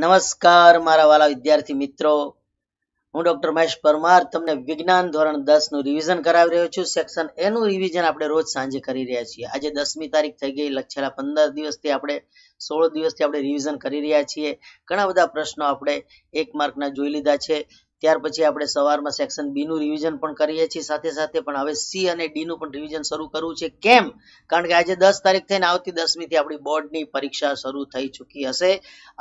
નમસ્કાર મારા વાલા વિદ્યાર્થી મિત્રો હું ડોક્ટર મહેશ પરમાર તમને વિજ્ઞાન ધોરણ દસનું રિવિઝન કરાવી રહ્યો છું સેક્શન એનું રિવિઝન આપણે રોજ સાંજે કરી રહ્યા છીએ આજે દસમી તારીખ થઈ ગઈ લખેલા પંદર દિવસથી આપણે સોળ દિવસથી આપણે રિવિઝન કરી રહ્યા છીએ ઘણા બધા પ્રશ્નો આપણે એક માર્કના જોઈ લીધા છે ત્યાર પછી આપણે સવારમાં સેક્શન બી નું રિવિઝન પણ કરીએ છીએ સાથે સાથે પણ હવે સી અને ડી નું પણ રિવિઝન શરૂ કરવું છે કેમ કારણ કે આજે દસ તારીખ થઈને આવતી દસમી થી આપણી બોર્ડની પરીક્ષા શરૂ થઈ ચૂકી હશે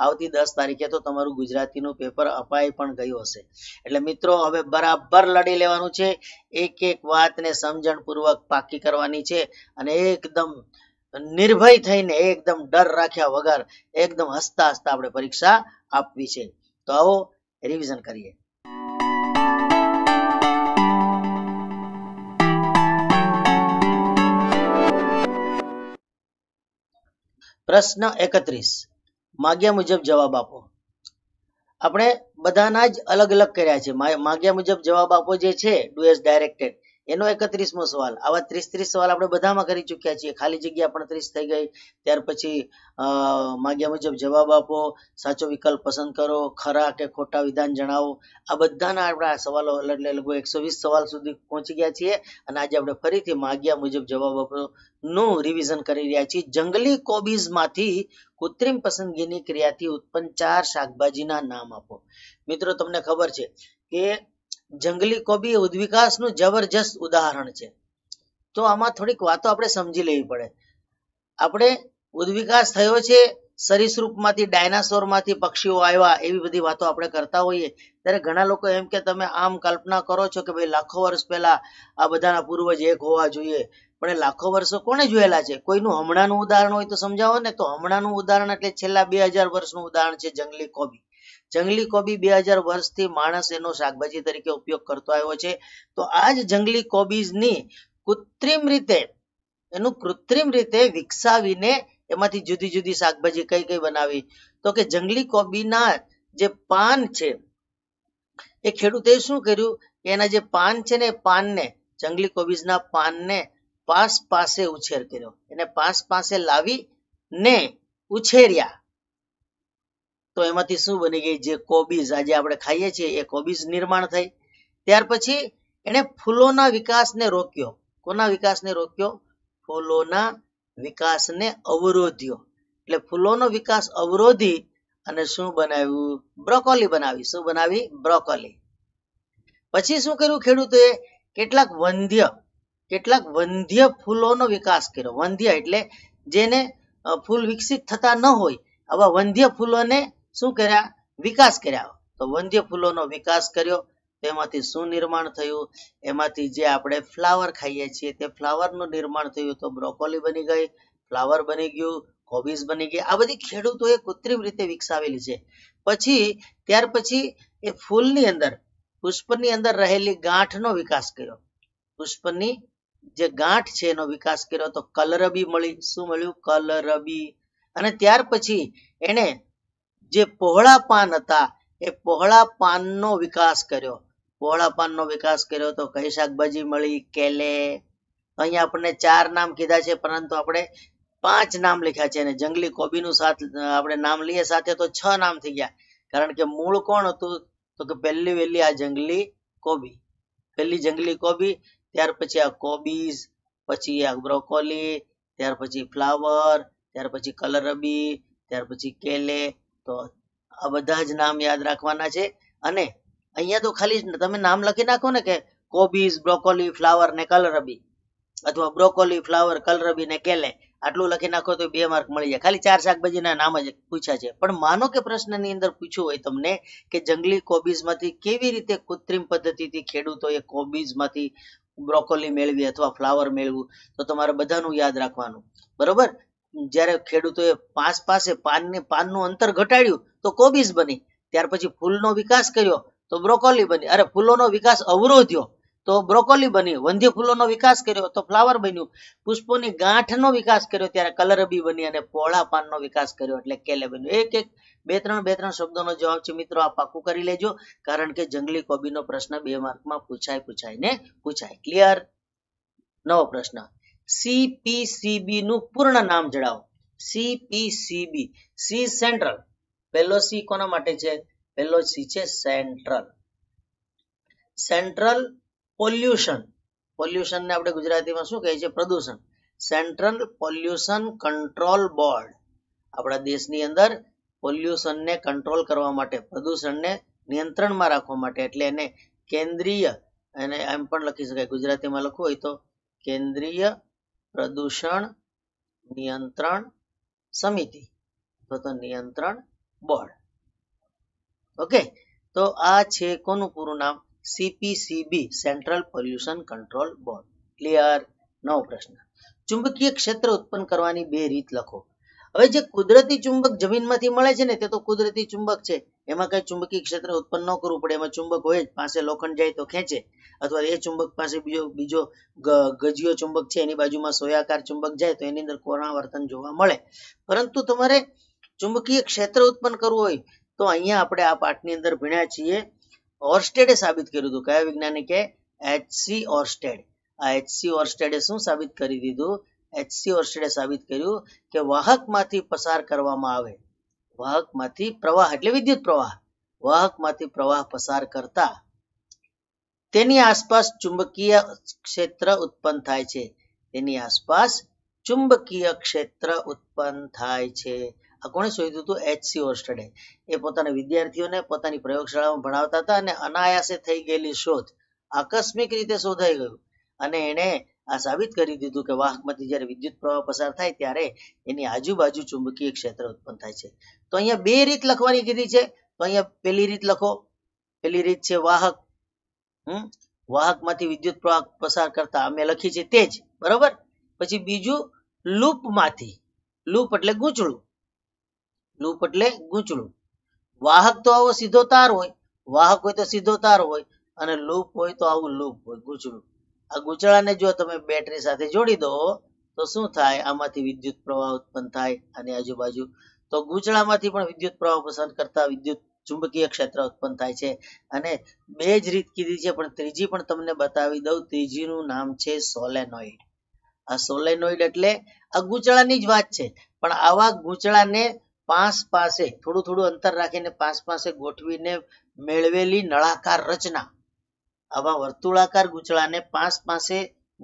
આવતી દસ તારીખે તો તમારું ગુજરાતીનું પેપર અપાઈ પણ ગયું હશે એટલે મિત્રો હવે બરાબર લડી લેવાનું છે એક એક વાતને સમજણપૂર્વક પાકી કરવાની છે અને એકદમ નિર્ભય થઈને એકદમ ડર રાખ્યા વગર એકદમ હસતા હસતા આપણે પરીક્ષા આપવી છે તો આવો રિવિઝન કરીએ પ્રશ્ન એકત્રીસ માગ્યા મુજબ જવાબ આપો આપણે બધાના જ અલગ અલગ કર્યા છે માગ્યા મુજબ જવાબ આપો જે છે ડુ એઝ ડાયરેક્ટેડ એનો એકત્રીસમો સવાલ આવા ત્રીસ ત્રીસ સવાલ આપણે બધામાં કરી ચુક્યા છીએ ખાલી જગ્યા પણ ત્રીસ થઈ ગઈ ત્યાર પછી માગ્યા મુજબ જવાબ આપો સાચો વિકલ્પ પસંદ કરો ખરા કે ખોટા વિધાન જણાવો આ બધાના આપણા સવાલો એટલે લગભગ એકસો વીસ સવાલ સુધી પહોંચી ગયા છીએ અને આજે આપણે ફરીથી માગ્યા મુજબ જવાબ આપો નું રિવિઝન કરી રહ્યા છીએ જંગલી કોબીઝમાંથી કૃત્રિમ પસંદગીની ક્રિયાથી ઉત્પન્ન ચાર શાકભાજીના નામ આપો મિત્રો તમને ખબર છે કે જંગલી કોબી ઉદ્વિકાસનું જબરજસ્ત ઉદાહરણ છે તો આમાં થોડીક વાતો આપણે સમજી લેવી પડે આપણે ઉદ્વિકાસ થયો છે સરીસૃપમાંથી ડાયનાસોરમાંથી પક્ષીઓ આવ્યા એવી બધી વાતો આપણે કરતા હોઈએ ત્યારે ઘણા લોકો એમ કે તમે આમ કલ્પના કરો છો કે ભાઈ લાખો વર્ષ પહેલા આ બધાના પૂર્વજ એક હોવા જોઈએ પણ એ લાખો વર્ષો કોને જોયેલા છે કોઈનું હમણાંનું ઉદાહરણ હોય તો સમજાવો ને તો હમણાંનું ઉદાહરણ એટલે છેલ્લા બે હજાર વર્ષનું ઉદાહરણ છે જંગલી કોબી જંગલી કોબી બે હજાર વર્ષથી માણસ એનો શાકભાજી તરીકે ઉપયોગ કરતો આવ્યો છે તો આ જ જંગલી કોબીઝની કૃત્રિમ રીતે એનું કૃત્રિમ રીતે વિકસાવીને એમાંથી જુદી જુદી શાકભાજી કઈ કઈ બનાવી તો કે જંગલી કોબીના જે પાન છે એ ખેડૂતે શું કર્યું કે એના જે પાન છે ને પાનને જંગલી કોબીજના પાનને પાસ પાસે ઉછેર કર્યો એને પાસ પાસે લાવી ને ઉછેર્યા તો એમાંથી શું બની ગઈ જે કોબીઝ આજે આપણે ખાઈએ છીએ એ કોબીઝ નિર્માણ થઈ ત્યાર પછી એને ફૂલોના વિકાસને રોક્યો કોના વિકાસને રોક્યો ફૂલોના વિકાસને અવરોધ્યો એટલે ફૂલોનો વિકાસ અવરોધી અને શું બનાવ્યું બ્રોકોલી બનાવી શું બનાવી બ્રોકોલી પછી શું કર્યું ખેડૂતોએ કેટલાક વંધ્ય કેટલાક વંધ્ય ફૂલોનો વિકાસ કર્યો વંધ્ય એટલે જેને ફૂલ વિકસિત થતા ન હોય આવા વંધ્ય ફૂલોને શું કર્યા વિકાસ કર્યા તો વંધ્ય ફૂલોનો વિકાસ કર્યો તેમાંથી શું નિર્માણ થયું એમાંથી જે આપણે ફ્લાવર ખાઈએ છીએ તે ફ્લાવરનું નિર્માણ થયું તો બ્રોકોલી બની ગઈ ફ્લાવર બની ગયું કોબીઝ બની ગઈ આ બધી ખેડૂતોએ કૃત્રિમ રીતે વિકસાવેલી છે પછી ત્યાર પછી એ ફૂલની અંદર પુષ્પની અંદર રહેલી ગાંઠનો વિકાસ કર્યો પુષ્પની જે ગાંઠ છે એનો વિકાસ કર્યો તો કલરબી મળી શું મળ્યું કલરબી અને ત્યાર પછી એને જે પહોળા પાન હતા એ પહોળા પાનનો વિકાસ કર્યો પહોળા પાનનો વિકાસ કર્યો તો કઈ શાકભાજી મળી કેલે અહીંયા આપણને ચાર નામ કીધા છે પરંતુ આપણે પાંચ નામ લખ્યા છે અને જંગલી કોબીનું સાથ આપણે નામ લઈએ સાથે તો છ નામ થઈ ગયા કારણ કે મૂળ કોણ હતું તો કે પહેલી વહેલી આ જંગલી કોબી પહેલી જંગલી કોબી ત્યાર પછી આ કોબીઝ પછી આ બ્રોકોલી ત્યાર પછી ફ્લાવર ત્યાર પછી કલરબી ત્યાર પછી કેલે તો આ બધા જ નામ યાદ રાખવાના છે અને અહીંયા તો ખાલી તમે નામ લખી નાખો ને કે કોબીઝ બ્રોકોલી ફ્લાવર ને કલરબી અથવા બ્રોકોલી ફ્લાવર કલરબી ને કેલે આટલું લખી નાખો તો બે માર્ક મળી જાય ખાલી ચાર શાકભાજીના નામ જ પૂછ્યા છે પણ માનો કે પ્રશ્નની અંદર પૂછ્યું હોય તમને કે જંગલી કોબીઝમાંથી કેવી રીતે કૃત્રિમ પદ્ધતિથી ખેડૂતોએ કોબીઝમાંથી બ્રોકોલી મેળવી અથવા ફ્લાવર મેળવું તો તમારે બધાનું યાદ રાખવાનું બરોબર જ્યારે ખેડૂતોએ પાસ પાસે પાનને પાનનું અંતર ઘટાડ્યું તો કોબીજ બની ત્યાર પછી ફૂલનો વિકાસ કર્યો તો બ્રોકોલી બની અરે ફૂલોનો વિકાસ અવરોધ્યો તો બ્રોકોલી બની વંધ્ય ફૂલોનો વિકાસ કર્યો તો ફ્લાવર બન્યું પુષ્પોની ગાંઠનો વિકાસ કર્યો ત્યારે કલરબી બની અને પોળા પાનનો વિકાસ કર્યો એટલે કેલે બન્યું એક એક બે ત્રણ બે ત્રણ શબ્દોનો જવાબ છે મિત્રો આ પાકું કરી લેજો કારણ કે જંગલી કોબીનો પ્રશ્ન બે માર્કમાં પૂછાય પૂછાય ને પૂછાય ક્લિયર નવો પ્રશ્ન સીપીસીબી નું પૂર્ણ નામ જણાવો સીપીસીબી સી સેન્ટ્રલ પહેલો સી કોના માટે છે પહેલો સી છે સેન્ટ્રલ સેન્ટ્રલ પોલ્યુશન પોલ્યુશનને આપણે ગુજરાતીમાં શું કહે છે પ્રદૂષણ સેન્ટ્રલ પોલ્યુશન કંટ્રોલ બોર્ડ આપણા દેશની અંદર પોલ્યુશનને કંટ્રોલ કરવા માટે પ્રદૂષણને નિયંત્રણમાં રાખવા માટે એટલે એને કેન્દ્રીય અને એમ પણ લખી શકાય ગુજરાતીમાં લખવું હોય તો કેન્દ્રીય પ્રદૂષણ નિયંત્રણ સમિતિ તો તો નિયંત્રણ બોર્ડ ઓકે તો આ છે કોનું પૂરું નામ CPCB central pollution control board clear નવો પ્રશ્ન ચુંબકીય ક્ષેત્ર ઉત્પન્ન કરવાની બે રીત લખો હવે જે કુદરતી ચુંબક જમીનમાંથી મળે છે ને તે તો કુદરતી ચુંબક છે એમાં કઈ ચુંબકીય ક્ષેત્ર ઉત્પન્ન ન કરવું પડે એમાં ચુંબક હોય જ પાસે લોખંડ જાય તો ખેંચે અથવા એ ચુંબક પાસે બીજો બીજો ગજીયો ચુંબક છે એની બાજુમાં સોયાકાર ચુંબક જાય તો એની અંદર કોરાવર્તન જોવા મળે પરંતુ તમારે ચુંબકીય ક્ષેત્ર ઉત્પન્ન કરવું હોય તો અહીંયા આપણે આ પાઠની અંદર ભીણ્યા છીએ ઓર્સ્ટેડે સાબિત કર્યું હતું કયા વૈજ્ઞાનિકે એચસી ઓરસ્ટેડ આ એચસી ઓર્સ્ટેડે શું સાબિત કરી દીધું એચસી ઓર્સ્ટેડે સાબિત કર્યું કે વાહકમાંથી પસાર કરવામાં આવે વાહકમાંથી પ્રવાહ એટલે વિદ્યુત પ્રવાહ વાહકમાંથી પ્રવાહ પસાર કરતા તેની આસપાસ ચુંબકીય ક્ષેત્ર ઉત્પન્ન થાય છે તેની આસપાસ ચુંબકીય ક્ષેત્ર ઉત્પન્ન થાય છે આ કોણે શોધ્યું હતું એચ સી ઓસ્ટડે એ પોતાના વિદ્યાર્થીઓને પોતાની પ્રયોગશાળામાં ભણાવતા હતા અને અનાયાસે થઈ ગયેલી શોધ આકસ્મિક રીતે શોધાઈ ગયું અને એને આ સાબિત કરી દીધું કે વાહકમાંથી જ્યારે વિદ્યુત પ્રવાહ પસાર થાય ત્યારે એની આજુબાજુ ચુંબકીય ક્ષેત્ર ઉત્પન્ન થાય છે તો અહીંયા બે રીત લખવાની કીધી છે તો અહીંયા પેલી રીત લખો પેલી રીત છે વાહક હમ વાહકમાંથી વિદ્યુત પ્રવાહ પસાર કરતા અમે લખી છે તે જ બરોબર પછી બીજું લૂપમાંથી લૂપ એટલે ગૂંચળું લૂપ એટલે ગૂંચળું વાહક તો આવો સીધો તાર હોય વાહક હોય તો સીધો તાર હોય અને લૂપ હોય તો આવું લૂપ હોય ગૂંચળું આ ગુચળાને જો તમે બેટરી સાથે જોડી દો તો શું થાય આમાંથી વિદ્યુત પ્રવાહ ઉત્પન્ન થાય આની આજુબાજુ તો ગુચળામાંથી પણ વિદ્યુત પ્રવાહ પસંદ કરતા વિદ્યુત ચુંબકીય ક્ષેત્ર ઉત્પન્ન થાય છે અને બે જ રીત કીધી છે પણ ત્રીજી પણ તમને બતાવી દઉં ત્રીજીનું નામ છે સોલેનોઇડ આ સોલેનોઇડ એટલે આ ગુચળાની જ વાત છે પણ આવા ગૂંચળાને પાંસ પાસે થોડું થોડું અંતર રાખીને પાસ પાસે ગોઠવીને મેળવેલી નળાકાર રચના આવા વર્તુળાકાર ગૂંચળાને પાંચ પાસે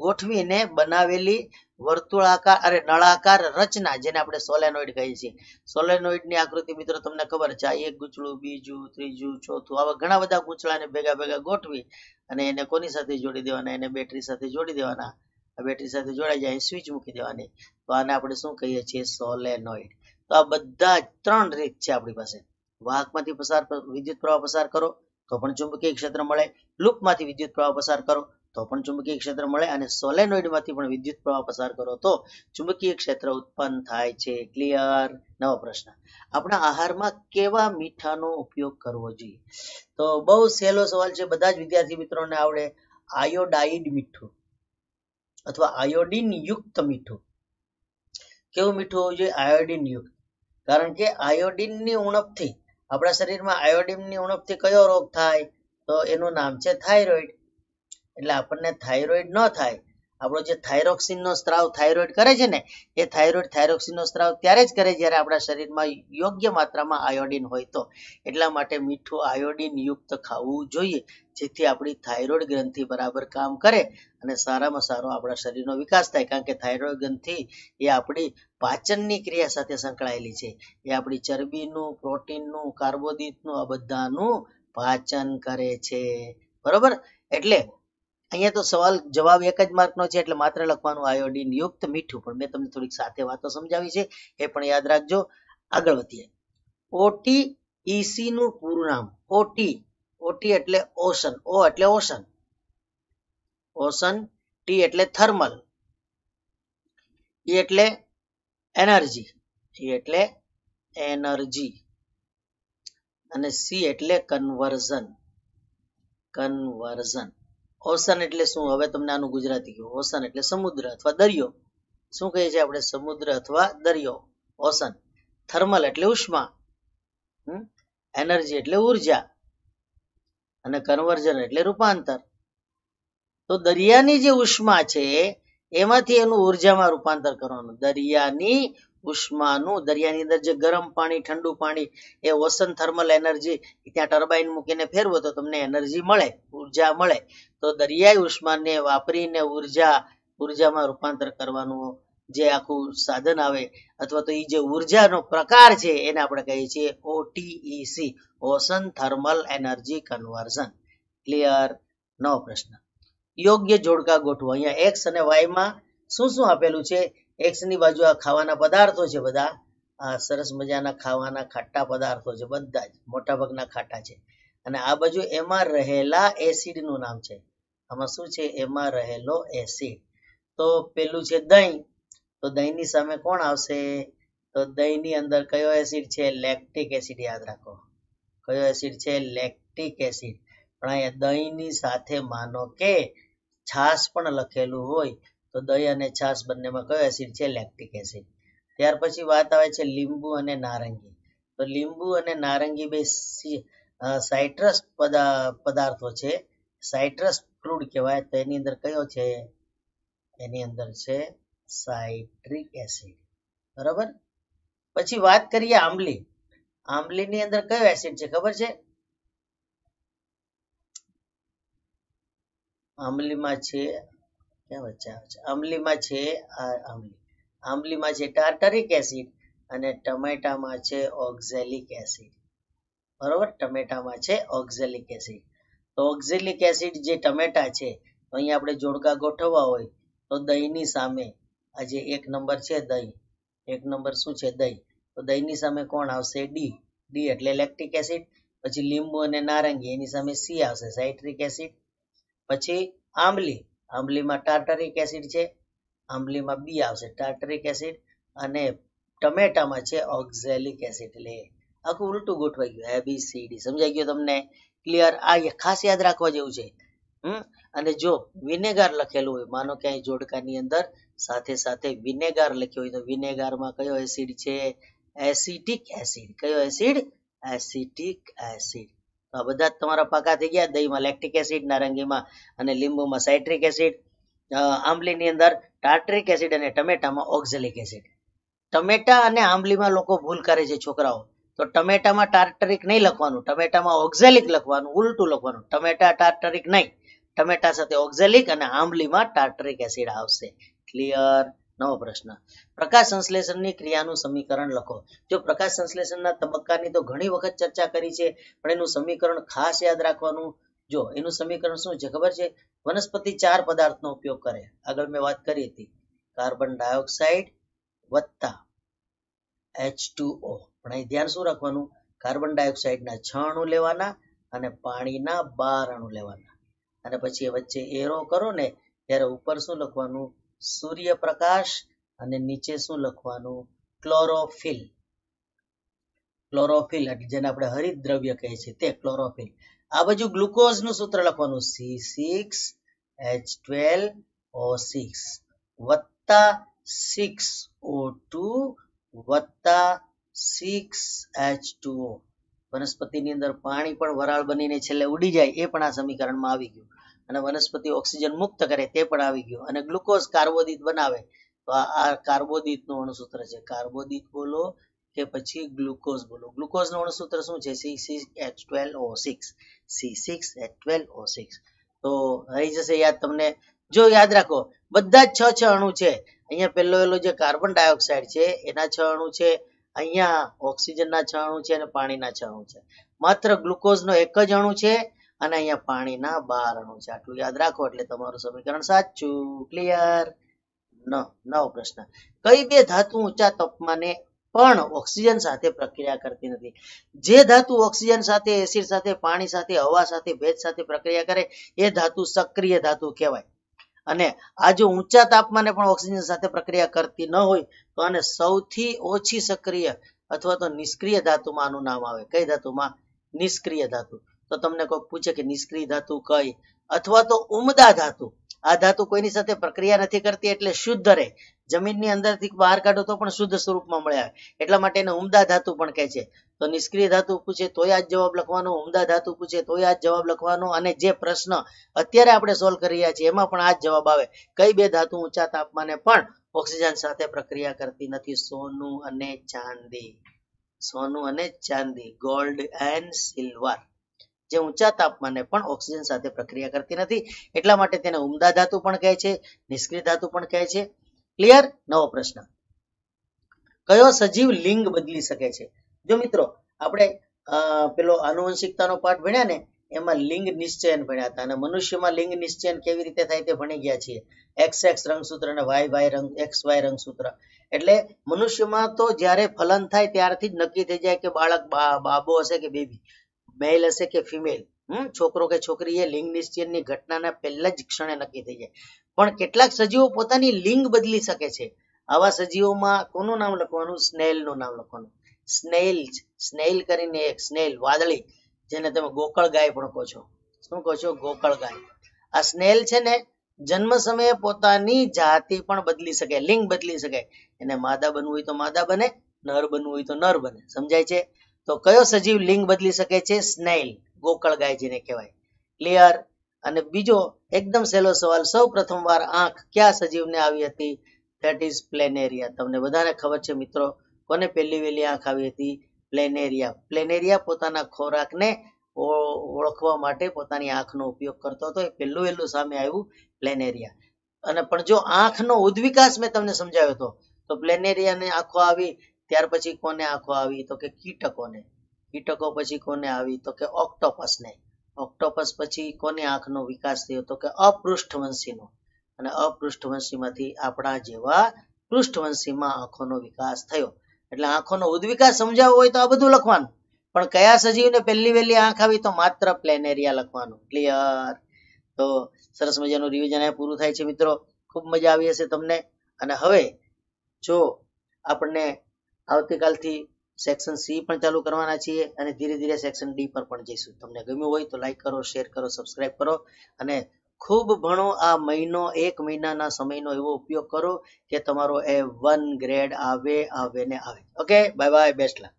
ગોઠવીને બનાવેલી વર્તુળાકાર અરે નળાકાર રચના જેને આપણે સોલેનોઇડ કહીએ છીએ સોલેનોઇડની આકૃતિ મિત્રો તમને ખબર છે આ એક ગૂંચળું બીજું ત્રીજું ચોથું આવા ઘણા બધા ગૂંચળાને ભેગા ભેગા ગોઠવી અને એને કોની સાથે જોડી દેવાના એને બેટરી સાથે જોડી દેવાના આ બેટરી સાથે જોડાઈ જાય સ્વિચ મૂકી દેવાની તો આને આપણે શું કહીએ છીએ સોલેનોઇડ તો આ બધા ત્રણ રીત છે આપણી પાસે વાહકમાંથી પસાર વિદ્યુત પ્રવાહ પસાર કરો તો પણ ચુંબકીય ક્ષેત્ર મળે લૂપમાંથી વિદ્યુત પ્રવાહ પસાર કરો તો પણ ચુંબકીય ક્ષેત્ર મળે અને સોલેનોઇડમાંથી પણ વિદ્યુત પ્રવાહ પસાર કરો તો ચુંબકીય ક્ષેત્ર ઉત્પન્ન થાય છે ક્લિયર નવો પ્રશ્ન આપણા આહારમાં કેવા મીઠાનો ઉપયોગ કરવો જોઈએ તો બહુ સહેલો સવાલ છે બધા જ વિદ્યાર્થી મિત્રોને આવડે આયોડાઇડ મીઠું અથવા આયોડિન યુક્ત મીઠું કેવું મીઠું હોવું જોઈએ આયોડિન યુક્ત કારણ કે આયોડિનની ઉણપથી આપણા શરીરમાં આયોડિનની ઉણપથી કયો રોગ થાય તો એનું નામ છે થાઇરોઇડ એટલે આપણને થાઇરોઇડ ન થાય આપણો જે થાઇરોક્સિન નો સ્ત્રાવ થાઇરોઇડ કરે છે ને એ થાઇરોઇડ નો સ્ત્રાવ ત્યારે જ કરે જ્યારે આપણા શરીરમાં યોગ્ય માત્રામાં આયોડિન હોય તો એટલા માટે મીઠું આયોડિન યુક્ત ખાવું જોઈએ જેથી આપણી થાઇરોઇડ ગ્રંથિ બરાબર કામ કરે અને સારામાં સારો આપણા શરીરનો વિકાસ થાય કારણ કે થાઇરોઇડ ગ્રંથિ એ આપણી પાચનની ક્રિયા સાથે સંકળાયેલી છે એ આપણી ચરબીનું પ્રોટીનનું કાર્બોદિતનું આ બધાનું પાચન કરે છે બરોબર એટલે અહીંયા તો સવાલ જવાબ એક જ માર્કનો છે એટલે માત્ર લખવાનું આયોડિન યુક્ત મીઠું પણ મેં તમને થોડીક સાથે વાતો સમજાવી છે એ પણ યાદ રાખજો આગળ વધીએ ઓટી ઈસી e નું પૂરું નામ ઓટી ઓટી એટલે ઓશન ઓ એટલે ઓશન ઓશન ટી એટલે થર્મલ ઈ e એટલે એનર્જી ઈ e એટલે એનર્જી અને સી એટલે કન્વર્ઝન કન્વર્ઝન ઓસન એટલે શું હવે તમને આનું ગુજરાતી કહ્યું ઓસન એટલે સમુદ્ર અથવા દરિયો શું કહીએ છીએ આપણે સમુદ્ર અથવા દરિયો ઓસન થર્મલ એટલે ઉષ્મા એનર્જી એટલે ઉર્જા અને કન્વર્જન એટલે રૂપાંતર તો દરિયાની જે ઉષ્મા છે એમાંથી એનું ઉર્જામાં રૂપાંતર કરવાનું દરિયાની ઉષ્માનું દરિયાની અંદર જે ગરમ પાણી ઠંડુ પાણી એ ઓસન થર્મલ એનર્જી ત્યાં ટર્બાઇન મૂકીને ફેરવો તો તમને એનર્જી મળે ઉર્જા મળે તો દરિયાઈ ઉષ્માને વાપરીને ઉર્જા ઉર્જામાં રૂપાંતર કરવાનું જે આખું સાધન આવે અથવા તો એ જે ઉર્જાનો પ્રકાર છે એને આપણે કહીએ છીએ OTEC e ocean thermal energy conversion clear નો પ્રશ્ન યોગ્ય જોડકા ગોઠવો અહીંયા એક્સ અને વાયમાં શું શું આપેલું છે એક્સની બાજુ આ ખાવાના પદાર્થો છે બધા આ સરસ મજાના ખાવાના ખાટા પદાર્થો છે બધા જ મોટાભાગના ખાટા છે અને આ બાજુ એમાં રહેલા એસિડનું નામ છે આમાં શું છે એમાં રહેલો એસિડ તો પેલું છે દહીં તો દહીંની સામે કોણ આવશે તો દહીંની અંદર કયો એસિડ છે લેક્ટિક એસિડ યાદ રાખો કયો એસિડ છે લેક્ટિક એસિડ પણ અહીંયા દહીંની સાથે માનો કે છાશ પણ લખેલું હોય તો દહીં અને છાશ બંનેમાં કયો એસિડ છે લેક્ટિક એસિડ ત્યાર પછી વાત આવે છે લીંબુ અને નારંગી તો લીંબુ અને નારંગી બે સાઇટ્રસ પદાર્થો છે સાઇટ્રસ ફ્રૂડ કહેવાય તો એની અંદર કયો છે એની અંદર છે સાઇટ્રિક એસિડ બરાબર પછી વાત કરીએ આંબલી આંબલીની અંદર કયો એસિડ છે ખબર છે આંબલીમાં છે ક્યાં છે આંબલીમાં છે આંબલી આંબલીમાં છે ટાર્ટરિક એસિડ અને ટમેટામાં છે ઓક્ઝેલિક એસિડ બરોબર ટમેટામાં છે ઓક્ઝેલિક એસિડ તો ઓક્ઝેલિક એસિડ જે ટમેટા છે અહીંયા આપણે જોડકા ગોઠવવા હોય તો દહીંની સામે આ જે એક નંબર છે દહીં એક નંબર શું છે દહીં તો દહીંની સામે કોણ આવશે ડી ડી એટલે લેક્ટિક એસિડ પછી લીંબુ અને નારંગી એની સામે સી આવશે સાઇટ્રિક એસિડ પછી આંબલી આંબલીમાં ટાર્ટરિક એસિડ છે આંબલીમાં બી આવશે ટાર્ટરિક એસિડ અને ટમેટામાં છે ઓક્ઝેલિક એસિડ એટલે આખું ઉલટું ગોઠવાઈ ગયું એબી એબીસીડી સમજાઈ ગયું તમને ક્લિયર આ ખાસ યાદ રાખવા જેવું છે હમ અને જો વિનેગાર લખેલું હોય માનો કે અહીં જોડકાની અંદર સાથે સાથે વિનેગાર લખ્યો હોય તો વિનેગારમાં કયો એસિડ છે એસિટિક એસિડ કયો એસિડ એસિટિક એસિડ તો આ બધા જ તમારા પાકા થઈ ગયા દહીંમાં લેક્ટિક એસિડ નારંગીમાં અને લીંબુમાં સાઇટ્રિક એસિડ આંબલીની અંદર ટાર્ટરિક એસિડ અને ટમેટામાં ઓક્ઝેલિક એસિડ ટમેટા અને આંબલીમાં લોકો ભૂલ કરે છે છોકરાઓ તો ટમેટામાં ટાર્ટરિક નહીં લખવાનું ટમેટામાં ઓક્ઝેલિક લખવાનું ઉલટું લખવાનું ટમેટા ટાર્ટરિક નહીં ટમેટા સાથે ઓક્ઝેલિક અને આંબલીમાં ટાર્ટરિક એસિડ આવશે ક્લિયર નવો પ્રશ્ન પ્રકાશ સંશ્લેષણની ક્રિયાનું સમીકરણ લખો જો પ્રકાશ સંશ્લેષણના તબક્કાની તો ઘણી વખત ચર્ચા કરી છે પણ એનું સમીકરણ ખાસ યાદ રાખવાનું જો એનું સમીકરણ શું છે ખબર છે વનસ્પતિ ચાર પદાર્થનો ઉપયોગ કરે આગળ મેં વાત કરી હતી કાર્બન ડાયોક્સાઇડ વત્તા એચ ટુ પણ અહીં ધ્યાન શું રાખવાનું કાર્બન ડાયોક્સાઇડના છ અણુ લેવાના અને પાણીના બાર અણુ લેવાના અને પછી વચ્ચે એરો કરો ને ત્યારે ઉપર શું લખવાનું સૂર્યપ્રકાશ અને નીચે શું લખવાનું ક્લોરોફિલ ક્લોરોફિલ જેને આપણે હરિત દ્રવ્ય કહે છે તે ક્લોરોફિલ આ બાજુ ગ્લુકોઝનું સૂત્ર લખવાનું C six H twelve O six વત્તા સિક્સ ઓ ટુ વત્તા સિક્સ એચ ટુ ઓ વનસ્પતિની અંદર પાણી પણ વરાળ બનીને છેલ્લે ઉડી જાય એ પણ આ સમીકરણમાં આવી ગયું અને વનસ્પતિ ઓક્સિજન મુક્ત કરે તે પણ આવી ગયું અને ગ્લુકોઝ કાર્બોદિત બનાવે તો આ કાર્બોદિતનું અણુસૂત્ર છે કાર્બોદિત બોલો કે પછી ગ્લુકોઝ બોલો ગ્લુકોઝનું અણુસૂત્ર શું છે C six H twelve O six C six H twelve O six તો રહી જશે યાદ તમને જો યાદ રાખો બધા છ છ અણુ છે અહીંયા પહેલો પેલો જે કાર્બન ડાયોક્સાઇડ છે એના છ અણુ છે અહીંયા ઓક્સિજનના છ અણુ છે અને પાણીના છ અણુ છે માત્ર ગ્લુકોઝનો એક જ અણુ છે અને અહીંયા પાણીના બાર અણુ છે આટલું યાદ રાખો એટલે તમારું સમીકરણ સાચું ક્લિયર નવો પ્રશ્ન કઈ બે ધાતુ ઊંચા તાપમાને પણ ઓક્સિજન સાથે પ્રક્રિયા કરતી નથી જે ધાતુ ઓક્સિજન સાથે એસિડ સાથે પાણી સાથે હવા સાથે ભેજ સાથે પ્રક્રિયા કરે એ ધાતુ સક્રિય ધાતુ કહેવાય અને આ જો ઊંચા તાપમાને પણ ઓક્સિજન સાથે પ્રક્રિયા કરતી ન હોય તો આને સૌથી ઓછી સક્રિય અથવા તો નિષ્ક્રિય ધાતુમાં આનું નામ આવે કઈ ધાતુમાં નિષ્ક્રિય ધાતુ તો તમને કોઈ પૂછે કે નિષ્ક્રિય ધાતુ કઈ અથવા તો ઉમદા ધાતુ આ ધાતુ કોઈની સાથે પ્રક્રિયા નથી કરતી એટલે શુદ્ધ રહે જમીનની અંદરથી બહાર કાઢો તો પણ શુદ્ધ સ્વરૂપમાં મળે એટલા માટે એને ઉમદા ધાતુ પણ કહે છે તો નિષ્ક્રિય ધાતુ પૂછે તોય આ જવાબ લખવાનો ઉમદા ધાતુ પૂછે તોય આ જવાબ લખવાનો અને જે પ્રશ્ન અત્યારે આપણે સોલ્વ કરી રહ્યા છીએ એમાં પણ આ જવાબ આવે કઈ બે ધાતુ ઊંચા તાપમાને પણ ઓક્સિજન સાથે પ્રક્રિયા કરતી નથી સોનું અને ચાંદી સોનું અને ચાંદી ગોલ્ડ એન્ડ સિલ્વર જે ઊંચા તાપમાને પણ ઓક્સિજન સાથે પ્રક્રિયા કરતી નથી એટલા માટે તેને ઉમદા ધાતુ પણ કહે છે નિષ્ક્રિય ધાતુ પણ કહે છે ક્લિયર નવો પ્રશ્ન કયો સજીવ લિંગ બદલી શકે છે જો મિત્રો આપણે પેલો આનુવંશિકતાનો પાઠ ભણ્યા ને એમાં લિંગ નિશ્ચયન ભણ્યા હતા અને મનુષ્યમાં લિંગ નિશ્ચયન કેવી રીતે થાય તે ભણી ગયા છીએ એક્સ એક્સ રંગસૂત્ર અને વાય વાય રંગ એક્સ વાય રંગસૂત્ર એટલે મનુષ્યમાં તો જ્યારે ફલન થાય ત્યારથી જ નક્કી થઈ જાય કે બાળક બાબો હશે કે બેબી મેલ હશે કે ફિમેલ હમ છોકરો કે છોકરી એ લિંગ નિશ્ચયની ઘટનાના પહેલા જ ક્ષણે નક્કી થઈ જાય પણ કેટલાક સજીવો પોતાની લિંગ બદલી શકે છે આવા સજીવોમાં કોનું નામ લખવાનું સ્નેલનું નામ લખવાનું સ્નેલ સ્નેલ કરીને એક સ્નેલ વાદળી જેને તમે ગોકળ ગાય પણ કહો છો શું કહો છો ગોકળ ગાય આ સ્નેલ છે ને જન્મ સમયે પોતાની જાતિ પણ બદલી શકે લિંગ બદલી શકે એને માદા બનવું હોય તો માદા બને નર બનવું હોય તો નર બને સમજાય છે તો કયો સજીવ લિંગ બદલી શકે છે સ્નેઇલ ગોકળ ગાય જેને કહેવાય ક્લિયર અને બીજો એકદમ સહેલો સવાલ સૌ પ્રથમવાર આંખ કયા સજીવને આવી હતી ધેટ ઇઝ પ્લેનેરિયા તમને બધાને ખબર છે મિત્રો કોને પહેલી વહેલી આંખ આવી હતી પ્લેનેરિયા પ્લેનેરિયા પોતાના ખોરાકને ઓળખવા માટે પોતાની આંખનો ઉપયોગ કરતો હતો એ પહેલું વહેલું સામે આવ્યું પ્લેનેરિયા અને પણ જો આંખનો ઉદ્વિકાસ મેં તમને સમજાવ્યો હતો તો પ્લેનેરિયાને આંખો આવી ત્યાર પછી કોને આંખો આવી તો કે કીટકોને કીટકો પછી કોને આવી તો કે ઓક્ટોપસને ઓક્ટોપસ પછી કોને આંખનો વિકાસ થયો તો કે અપૃષ્ઠવંશીનો અને અપૃષ્ઠવંશીમાંથી આપણા જેવા પૃષ્ઠવંશીમાં આંખોનો વિકાસ થયો એટલે આંખોનો ઉદ્વિકાસ સમજાવવો હોય તો આ બધું લખવાનું પણ કયા સજીવને પહેલી વહેલી આંખ આવી તો માત્ર પ્લેનેરિયા લખવાનું ક્લિયર તો સરસ મજાનું રિવિઝન અહીંયા પૂરું થાય છે મિત્રો ખૂબ મજા આવી હશે તમને અને હવે જો આપણને આવતીકાલથી સેક્શન સી પણ ચાલુ કરવાના છીએ અને ધીરે ધીરે સેક્શન ડી પર પણ જઈશું તમને ગમ્યું હોય તો લાઈક કરો શેર કરો સબસ્ક્રાઈબ કરો અને ખૂબ ભણો આ મહિનો એક મહિનાના સમયનો એવો ઉપયોગ કરો કે તમારો એ વન ગ્રેડ આવે આવે ને આવે ઓકે બાય બાય બેસ્ટ લક